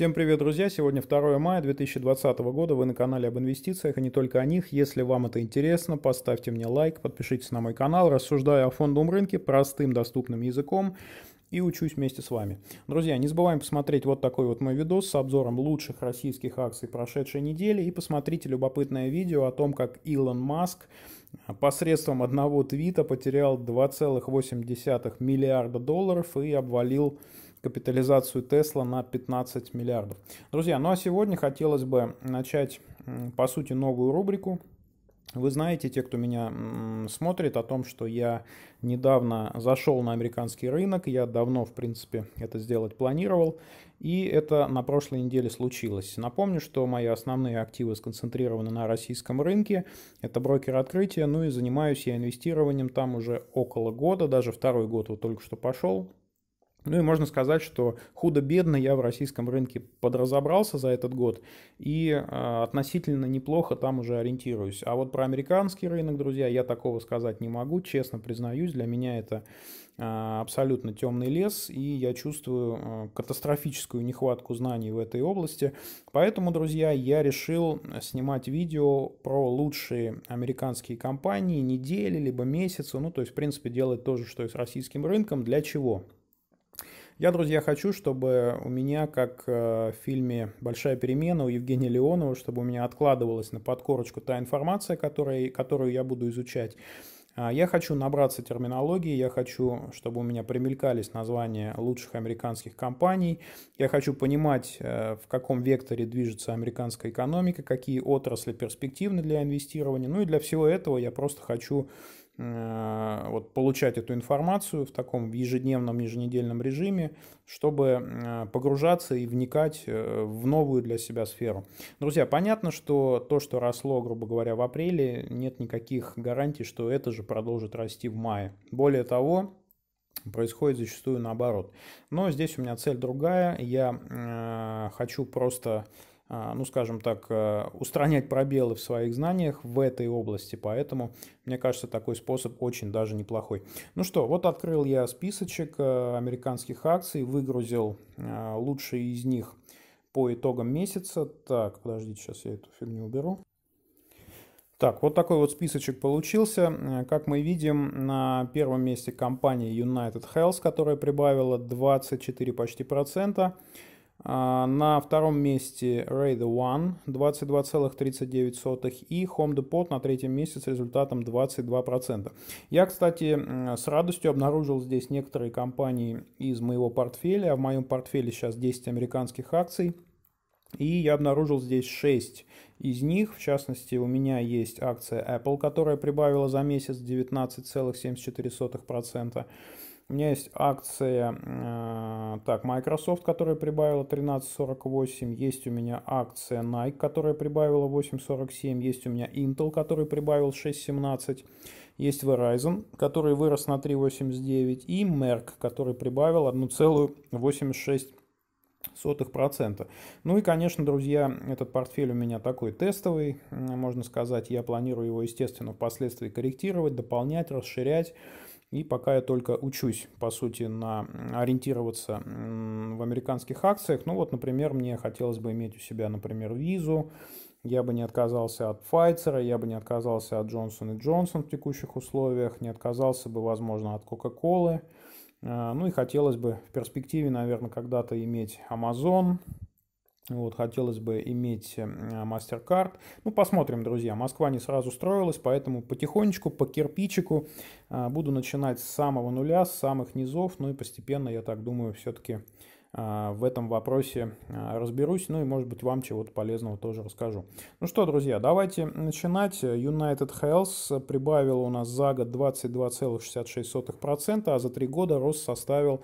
Всем привет, друзья! Сегодня 2 мая 2020 года. Вы на канале об инвестициях и а не только о них. Если вам это интересно, поставьте мне лайк, подпишитесь на мой канал. Рассуждаю о фондовом рынке простым доступным языком и учусь вместе с вами. Друзья, не забываем посмотреть вот такой вот мой видос с обзором лучших российских акций прошедшей недели и посмотрите любопытное видео о том, как Илон Маск посредством одного твита потерял 2,8 миллиарда долларов и обвалил капитализацию Тесла на 15 миллиардов. Друзья, ну а сегодня хотелось бы начать, по сути, новую рубрику. Вы знаете, те, кто меня смотрит, о том, что я недавно зашел на американский рынок, я давно, в принципе, это сделать планировал, и это на прошлой неделе случилось. Напомню, что мои основные активы сконцентрированы на российском рынке, это брокер открытия, ну и занимаюсь я инвестированием там уже около года, даже второй год вот только что пошел, ну и можно сказать, что худо-бедно я в российском рынке подразобрался за этот год и э, относительно неплохо там уже ориентируюсь. А вот про американский рынок, друзья, я такого сказать не могу, честно признаюсь, для меня это э, абсолютно темный лес, и я чувствую э, катастрофическую нехватку знаний в этой области. Поэтому, друзья, я решил снимать видео про лучшие американские компании недели либо месяца, ну то есть, в принципе, делать то же, что и с российским рынком. Для чего? Я, друзья, хочу, чтобы у меня, как э, в фильме «Большая перемена» у Евгения Леонова, чтобы у меня откладывалась на подкорочку та информация, которой, которую я буду изучать. А, я хочу набраться терминологии, я хочу, чтобы у меня примелькались названия лучших американских компаний, я хочу понимать, э, в каком векторе движется американская экономика, какие отрасли перспективны для инвестирования. Ну и для всего этого я просто хочу Э, вот, получать эту информацию в таком ежедневном, еженедельном режиме, чтобы э, погружаться и вникать э, в новую для себя сферу. Друзья, понятно, что то, что росло, грубо говоря, в апреле, нет никаких гарантий, что это же продолжит расти в мае. Более того, происходит зачастую наоборот. Но здесь у меня цель другая. Я э, хочу просто а, ну, скажем так, э, устранять пробелы в своих знаниях в этой области. Поэтому, мне кажется, такой способ очень даже неплохой. Ну что, вот открыл я списочек э, американских акций, выгрузил э, лучшие из них по итогам месяца. Так, подождите, сейчас я эту фигню уберу. Так, вот такой вот списочек получился. Как мы видим, на первом месте компания United Health, которая прибавила 24 почти процента. А, на втором месте Ray The One 22,39 и Home Depot на третьем месте с результатом 22%. Я, кстати, с радостью обнаружил здесь некоторые компании из моего портфеля. В моем портфеле сейчас 10 американских акций. И я обнаружил здесь 6 из них. В частности, у меня есть акция Apple, которая прибавила за месяц 19,74%. У меня есть акция э, так, Microsoft, которая прибавила 13.48. Есть у меня акция Nike, которая прибавила 8.47. Есть у меня Intel, который прибавил 6.17. Есть Verizon, который вырос на 3.89. И Merck, который прибавил 1,86 сотых процента. Ну и, конечно, друзья, этот портфель у меня такой тестовый, можно сказать, я планирую его, естественно, впоследствии корректировать, дополнять, расширять. И пока я только учусь, по сути, на ориентироваться в американских акциях, ну вот, например, мне хотелось бы иметь у себя, например, визу, я бы не отказался от Pfizer, я бы не отказался от Johnson Johnson в текущих условиях, не отказался бы, возможно, от Coca-Cola. Э, ну и хотелось бы в перспективе, наверное, когда-то иметь Amazon, вот, хотелось бы иметь э, MasterCard. Ну, посмотрим, друзья. Москва не сразу строилась, поэтому потихонечку, по кирпичику а, буду начинать с самого нуля, с самых низов. Ну и постепенно, я так думаю, все-таки а, в этом вопросе а, разберусь, ну и, может быть, вам чего-то полезного тоже расскажу. Ну что, друзья, давайте начинать. United Health прибавила у нас за год 22,66%, а за три года рост составил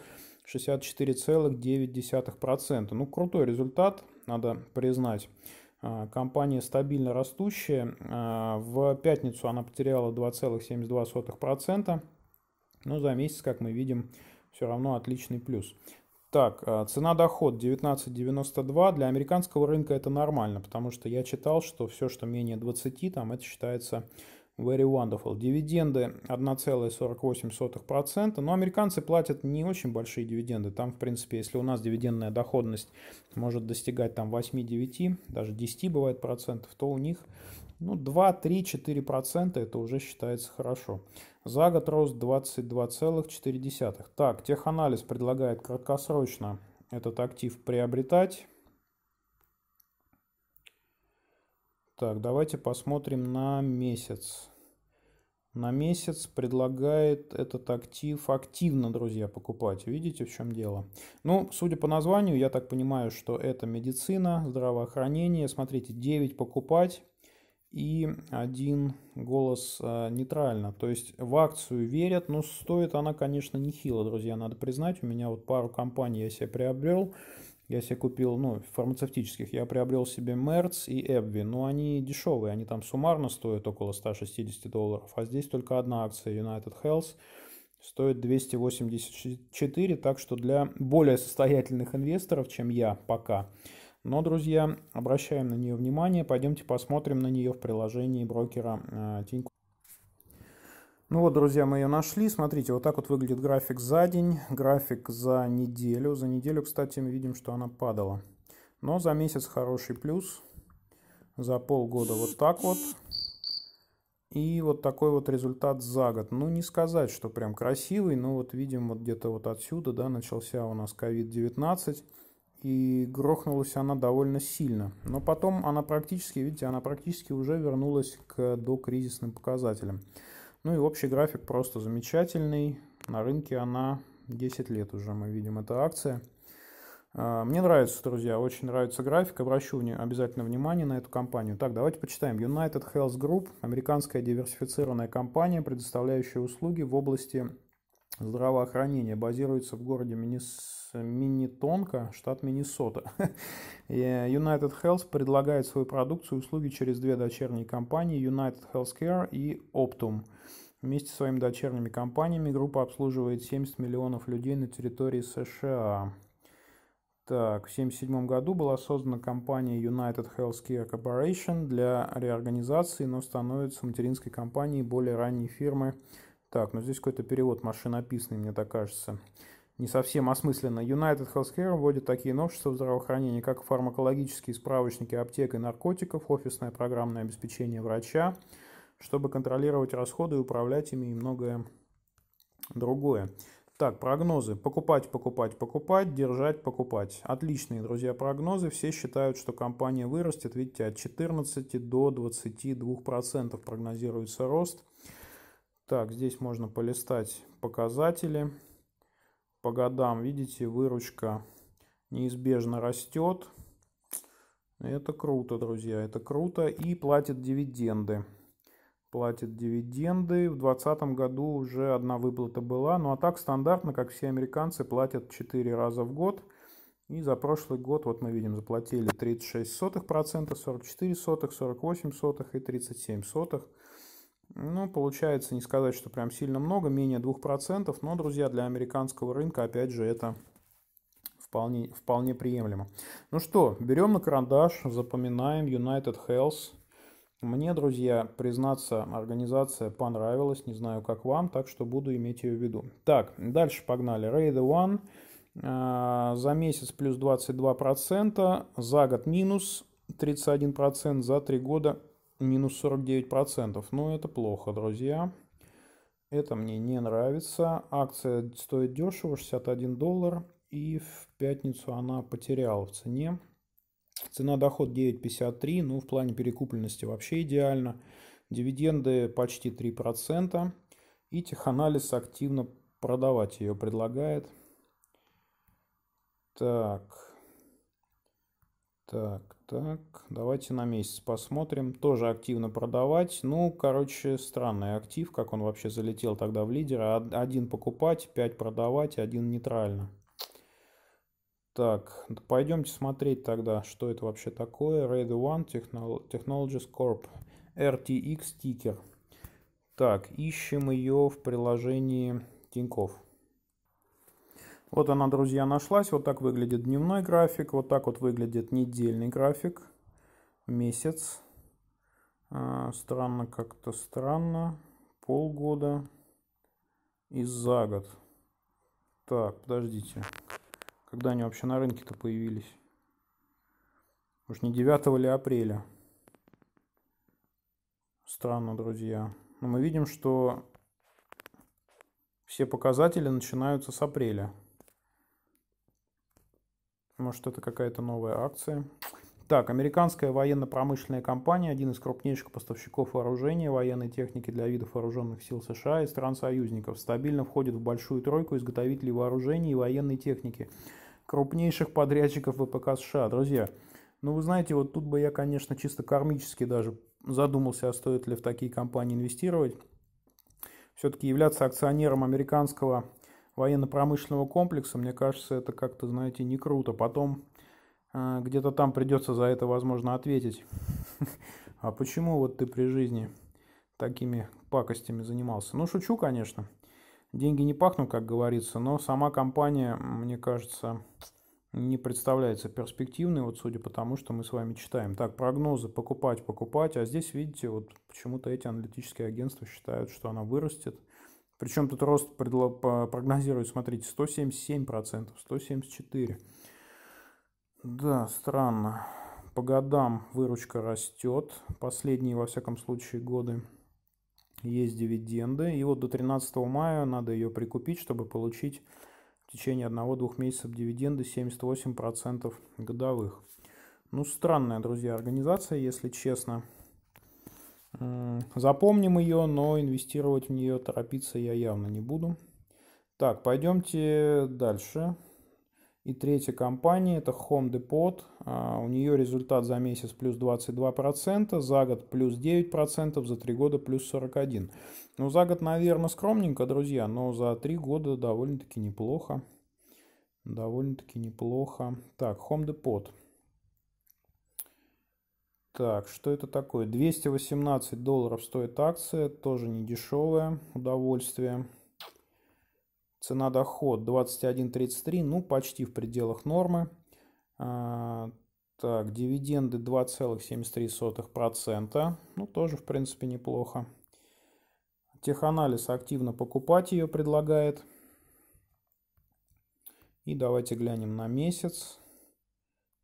64,9%. Ну, крутой результат – надо признать. А, компания стабильно растущая. А, в пятницу она потеряла 2,72%. Но за месяц, как мы видим, все равно отличный плюс. Так, а, цена-доход 19,92. Для американского рынка это нормально, потому что я читал, что все, что менее 20, там это считается Very Wonderful. Дивиденды 1,48%, но американцы платят не очень большие дивиденды. Там, в принципе, если у нас дивидендная доходность может достигать там 8-9, даже 10 бывает процентов, то у них ну, 2-3-4% это уже считается хорошо. За год рост 22,4. Так, теханализ предлагает краткосрочно этот актив приобретать Так, давайте посмотрим на месяц. На месяц предлагает этот актив активно, друзья, покупать. Видите, в чем дело? Ну, судя по названию, я так понимаю, что это медицина, здравоохранение. Смотрите, 9 покупать и один голос а, нейтрально. То есть в акцию верят, но стоит она, конечно, нехило, друзья, надо признать. У меня вот пару компаний я себе приобрел, я себе купил, ну, фармацевтических. Я приобрел себе Мерц и Эбви. Но ну, они дешевые, они там суммарно стоят около 160 долларов. А здесь только одна акция United Health стоит 284, так что для более состоятельных инвесторов, чем я пока. Но, друзья, обращаем на нее внимание, пойдемте посмотрим на нее в приложении брокера э, Тинькофф. Ну вот, друзья, мы ее нашли. Смотрите, вот так вот выглядит график за день, график за неделю. За неделю, кстати, мы видим, что она падала. Но за месяц хороший плюс. За полгода вот так вот. И вот такой вот результат за год. Ну, не сказать, что прям красивый, но вот видим вот где-то вот отсюда, да, начался у нас COVID-19. И грохнулась она довольно сильно. Но потом она практически, видите, она практически уже вернулась к докризисным показателям. Ну и общий график просто замечательный. На рынке она 10 лет уже, мы видим, эта акция. А, мне нравится, друзья, очень нравится график. Обращу обязательно внимание на эту компанию. Так, давайте почитаем. United Health Group – американская диверсифицированная компания, предоставляющая услуги в области здравоохранения базируется в городе Миннес... Миннитонка, штат Миннесота. United Health предлагает свою продукцию и услуги через две дочерние компании United Healthcare и Optum. Вместе с своими дочерними компаниями группа обслуживает 70 миллионов людей на территории США. Так, в 1977 году была создана компания United Healthcare Corporation для реорганизации, но становится материнской компанией более ранней фирмы так, ну здесь какой-то перевод машинописный, мне так кажется. Не совсем осмысленно. United Healthcare вводит такие новшества в здравоохранении, как фармакологические справочники аптек и наркотиков, офисное программное обеспечение врача, чтобы контролировать расходы и управлять ими и многое другое. Так, прогнозы. Покупать, покупать, покупать, держать, покупать. Отличные, друзья, прогнозы. Все считают, что компания вырастет, видите, от 14 до 22% прогнозируется рост. Так, здесь можно полистать показатели. По годам, видите, выручка неизбежно растет. Это круто, друзья, это круто. И платит дивиденды. Платит дивиденды. В 2020 году уже одна выплата была. Ну а так стандартно, как все американцы, платят 4 раза в год. И за прошлый год, вот мы видим, заплатили 36 сотых процента, 44 сотых, 48 сотых и 37 сотых. Ну, получается, не сказать, что прям сильно много, менее 2%, но, друзья, для американского рынка, опять же, это вполне, вполне приемлемо. Ну что, берем на карандаш, запоминаем United Health. Мне, друзья, признаться, организация понравилась, не знаю, как вам, так что буду иметь ее в виду. Так, дальше погнали. Ray the One а, за месяц плюс 22%, за год минус 31%, за три года минус 49%. Ну, это плохо, друзья. Это мне не нравится. Акция стоит дешево, 61 доллар. И в пятницу она потеряла в цене. Цена доход 9,53, ну, в плане перекупленности вообще идеально. Дивиденды почти 3%. И теханализ активно продавать ее предлагает. Так, так, так, давайте на месяц посмотрим. Тоже активно продавать. Ну, короче, странный актив, как он вообще залетел тогда в лидера. Один покупать, пять продавать, один нейтрально. Так, пойдемте смотреть тогда, что это вообще такое. Raid One Technologies Corp. RTX тикер. Так, ищем ее в приложении Тинькофф. Вот она, друзья, нашлась. Вот так выглядит дневной график. Вот так вот выглядит недельный график. Месяц. А, странно как-то странно. Полгода и за год. Так, подождите. Когда они вообще на рынке-то появились? Уж не 9 ли апреля? Странно, друзья. Но мы видим, что все показатели начинаются с апреля. Может, это какая-то новая акция. Так, американская военно-промышленная компания, один из крупнейших поставщиков вооружения, военной техники для видов вооруженных сил США и стран-союзников, стабильно входит в большую тройку изготовителей вооружений и военной техники, крупнейших подрядчиков ВПК США. Друзья, ну вы знаете, вот тут бы я, конечно, чисто кармически даже задумался, а стоит ли в такие компании инвестировать. Все-таки являться акционером американского военно-промышленного комплекса, мне кажется, это как-то, знаете, не круто. Потом э, где-то там придется за это, возможно, ответить. А почему вот ты при жизни такими пакостями занимался? Ну, шучу, конечно. Деньги не пахнут, как говорится, но сама компания, мне кажется, не представляется перспективной, вот судя по тому, что мы с вами читаем. Так, прогнозы покупать, покупать, а здесь, видите, вот почему-то эти аналитические агентства считают, что она вырастет – причем этот рост прогнозирует, смотрите, 177%, 174%. Да, странно. По годам выручка растет. Последние, во всяком случае, годы есть дивиденды. И вот до 13 мая надо ее прикупить, чтобы получить в течение 1-2 месяцев дивиденды 78% годовых. Ну, странная, друзья, организация, если честно. Запомним ее, но инвестировать в нее торопиться я явно не буду. Так, пойдемте дальше. И третья компания это Home Depot. А, у нее результат за месяц плюс 22%, за год плюс 9%, за три года плюс 41%. Ну, за год, наверное, скромненько, друзья, но за три года довольно-таки неплохо. Довольно-таки неплохо. Так, Home Depot. Так, что это такое? 218 долларов стоит акция, тоже не дешевое удовольствие. Цена доход 21.33, ну почти в пределах нормы. А, так, дивиденды 2,73%, ну тоже в принципе неплохо. Теханализ активно покупать ее предлагает. И давайте глянем на месяц.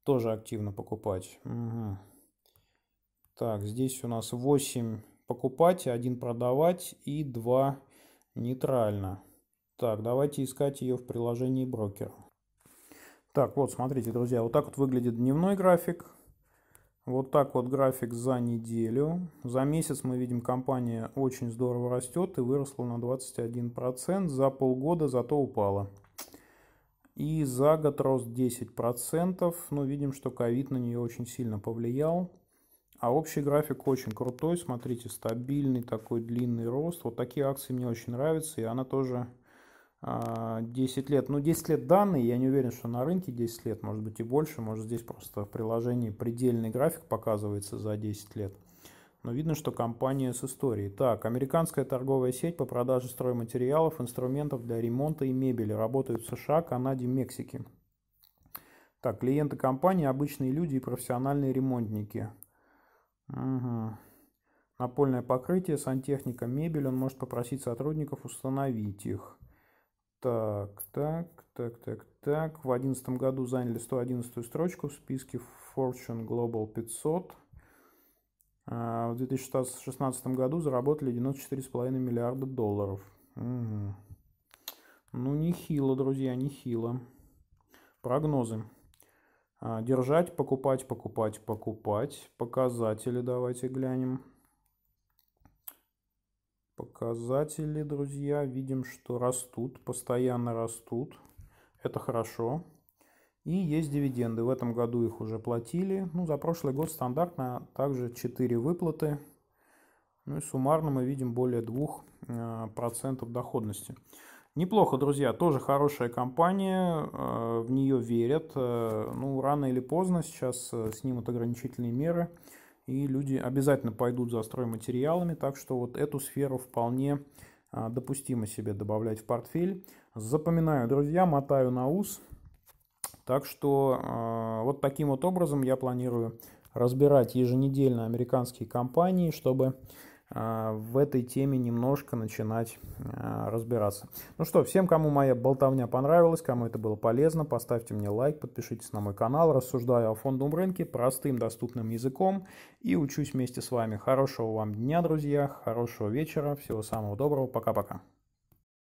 Тоже активно покупать. Угу. Так, здесь у нас 8 покупать, 1 продавать и 2 нейтрально. Так, давайте искать ее в приложении брокера. Так, вот смотрите, друзья, вот так вот выглядит дневной график. Вот так вот график за неделю. За месяц мы видим, компания очень здорово растет и выросла на 21%. За полгода зато упала. И за год рост 10%. Но ну, видим, что ковид на нее очень сильно повлиял. А общий график очень крутой, смотрите, стабильный такой длинный рост. Вот такие акции мне очень нравятся, и она тоже 10 а, лет. Ну, 10 лет данные, я не уверен, что на рынке 10 лет, может быть и больше, может здесь просто в приложении предельный график показывается за 10 лет. Но видно, что компания с историей. Так, американская торговая сеть по продаже стройматериалов, инструментов для ремонта и мебели. Работают в США, Канаде, Мексике. Так, клиенты компании – обычные люди и профессиональные ремонтники – угу Напольное покрытие, сантехника, мебель. Он может попросить сотрудников установить их. Так, так, так, так, так. В 2011 году заняли 111 строчку в списке Fortune Global 500. А, в 2016 году заработали 94,5 миллиарда долларов. Угу. Ну, нехило, друзья, нехило. Прогнозы. А, держать, покупать, покупать, покупать. Показатели давайте глянем. Показатели, друзья, видим, что растут, постоянно растут. Это хорошо. И есть дивиденды. В этом году их уже платили. Ну, за прошлый год стандартно также 4 выплаты. Ну и суммарно мы видим более 2% а, доходности. Неплохо, друзья, тоже хорошая компания, э, в нее верят. Э, ну, рано или поздно сейчас э, снимут ограничительные меры, и люди обязательно пойдут за стройматериалами, так что вот эту сферу вполне допустимо себе добавлять в портфель. Запоминаю, друзья, мотаю на ус. Так что вот таким вот образом я планирую разбирать еженедельно американские компании, чтобы а, в этой теме немножко начинать а, разбираться. Ну что, всем, кому моя болтовня понравилась, кому это было полезно, поставьте мне лайк, подпишитесь на мой канал. Рассуждаю о фондовом рынке простым доступным языком и учусь вместе с вами. Хорошего вам дня, друзья, хорошего вечера, всего самого доброго, пока-пока.